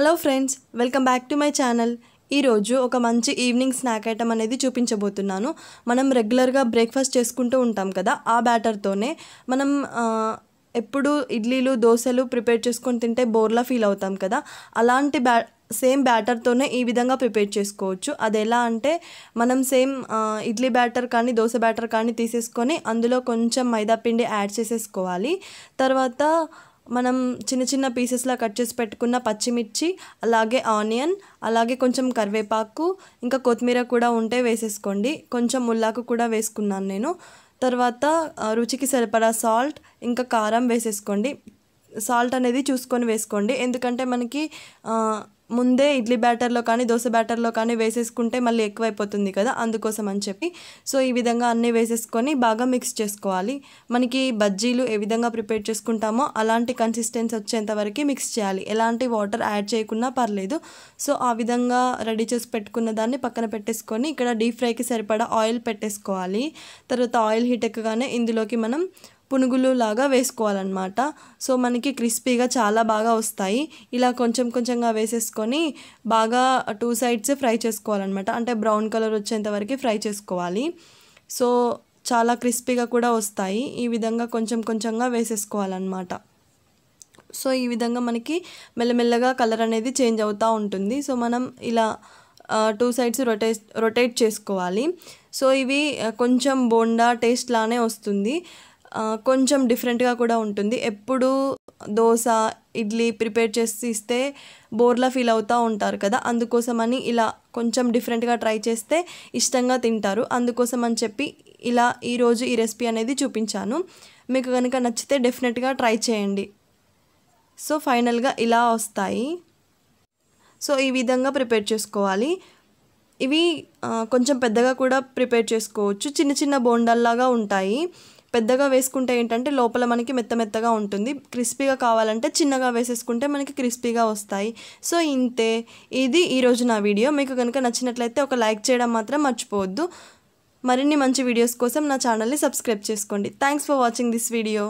hello friends welcome back to my channel ఈరోజు ఒక మంచి ఈవినింగ్ స్నాక్ ఐటమ్ అనేది చూపించబోతున్నాను మనం రెగ్యులర్గా బ్రేక్ఫాస్ట్ చేసుకుంటూ ఉంటాం కదా ఆ బ్యాటర్తోనే మనం ఎప్పుడు ఇడ్లీలు దోశలు ప్రిపేర్ చేసుకొని తింటే బోర్లా ఫీల్ అవుతాం కదా అలాంటి బ్యా సేమ్ బ్యాటర్తోనే ఈ విధంగా ప్రిపేర్ చేసుకోవచ్చు అది ఎలా అంటే మనం సేమ్ ఇడ్లీ బ్యాటర్ కానీ దోశ బ్యాటర్ కానీ తీసేసుకొని అందులో కొంచెం మైదా పిండి యాడ్ చేసేసుకోవాలి తర్వాత మనం చిన్న చిన్న పీసెస్లా కట్ చేసి పెట్టుకున్న పచ్చిమిర్చి అలాగే ఆనియన్ అలాగే కొంచెం కరివేపాకు ఇంకా కొత్తిమీర కూడా ఉంటే వేసేసుకోండి కొంచెం ముల్లాకు కూడా వేసుకున్నాను నేను తర్వాత రుచికి సరిపడా సాల్ట్ ఇంకా కారం వేసేసుకోండి సాల్ట్ అనేది చూసుకొని వేసుకోండి ఎందుకంటే మనకి ముందే ఇడ్లీ బ్యాటర్లో కానీ దోశ బ్యాటర్లో కానీ వేసేసుకుంటే మళ్ళీ ఎక్కువైపోతుంది కదా అందుకోసం అని చెప్పి సో ఈ విధంగా అన్నీ వేసేసుకొని బాగా మిక్స్ చేసుకోవాలి మనకి బజ్జీలు ఏ విధంగా ప్రిపేర్ చేసుకుంటామో అలాంటి కన్సిస్టెన్సీ వచ్చేంత వరకు మిక్స్ చేయాలి ఎలాంటి వాటర్ యాడ్ చేయకుండా పర్లేదు సో ఆ విధంగా రెడీ చేసి పెట్టుకున్న దాన్ని పక్కన పెట్టేసుకొని ఇక్కడ డీప్ ఫ్రైకి సరిపడా ఆయిల్ పెట్టేసుకోవాలి తర్వాత ఆయిల్ హీట్ ఎక్కగానే ఇందులోకి మనం పునుగులు లాగా వేసుకోవాలన్నమాట సో మనకి క్రిస్పీగా చాలా బాగా వస్తాయి ఇలా కొంచెం కొంచెంగా వేసేసుకొని బాగా టూ సైడ్స్ ఫ్రై చేసుకోవాలన్నమాట అంటే బ్రౌన్ కలర్ వచ్చేంత వరకు ఫ్రై చేసుకోవాలి సో చాలా క్రిస్పీగా కూడా వస్తాయి ఈ విధంగా కొంచెం కొంచెంగా వేసేసుకోవాలన్నమాట సో ఈ విధంగా మనకి మెల్లమెల్లగా కలర్ అనేది చేంజ్ అవుతూ ఉంటుంది సో మనం ఇలా టూ సైడ్స్ రొటేట్ రొటేట్ చేసుకోవాలి సో ఇవి కొంచెం బోండా టేస్ట్ లానే వస్తుంది కొంచెం డిఫరెంట్గా కూడా ఉంటుంది ఎప్పుడు దోశ ఇడ్లీ ప్రిపేర్ చేసి ఇస్తే బోర్లా ఫీల్ అవుతూ ఉంటారు కదా అందుకోసమని ఇలా కొంచెం డిఫరెంట్గా ట్రై చేస్తే ఇష్టంగా తింటారు అందుకోసం అని చెప్పి ఇలా ఈరోజు ఈ రెసిపీ అనేది చూపించాను మీకు కనుక నచ్చితే డెఫినెట్గా ట్రై చేయండి సో ఫైనల్గా ఇలా వస్తాయి సో ఈ విధంగా ప్రిపేర్ చేసుకోవాలి ఇవి కొంచెం పెద్దగా కూడా ప్రిపేర్ చేసుకోవచ్చు చిన్న చిన్న బోండాల్లాగా ఉంటాయి పెద్దగా వేసుకుంటే ఏంటంటే లోపల మనకి మెత్త మెత్తగా ఉంటుంది క్రిస్పీగా కావాలంటే చిన్నగా వేసేసుకుంటే మనకి క్రిస్పీగా వస్తాయి సో ఇంతే ఇది ఈరోజు నా వీడియో మీకు కనుక నచ్చినట్లయితే ఒక లైక్ చేయడం మాత్రం మర్చిపోవద్దు మరిన్ని మంచి వీడియోస్ కోసం నా ఛానల్ని సబ్స్క్రైబ్ చేసుకోండి thanks for watching this video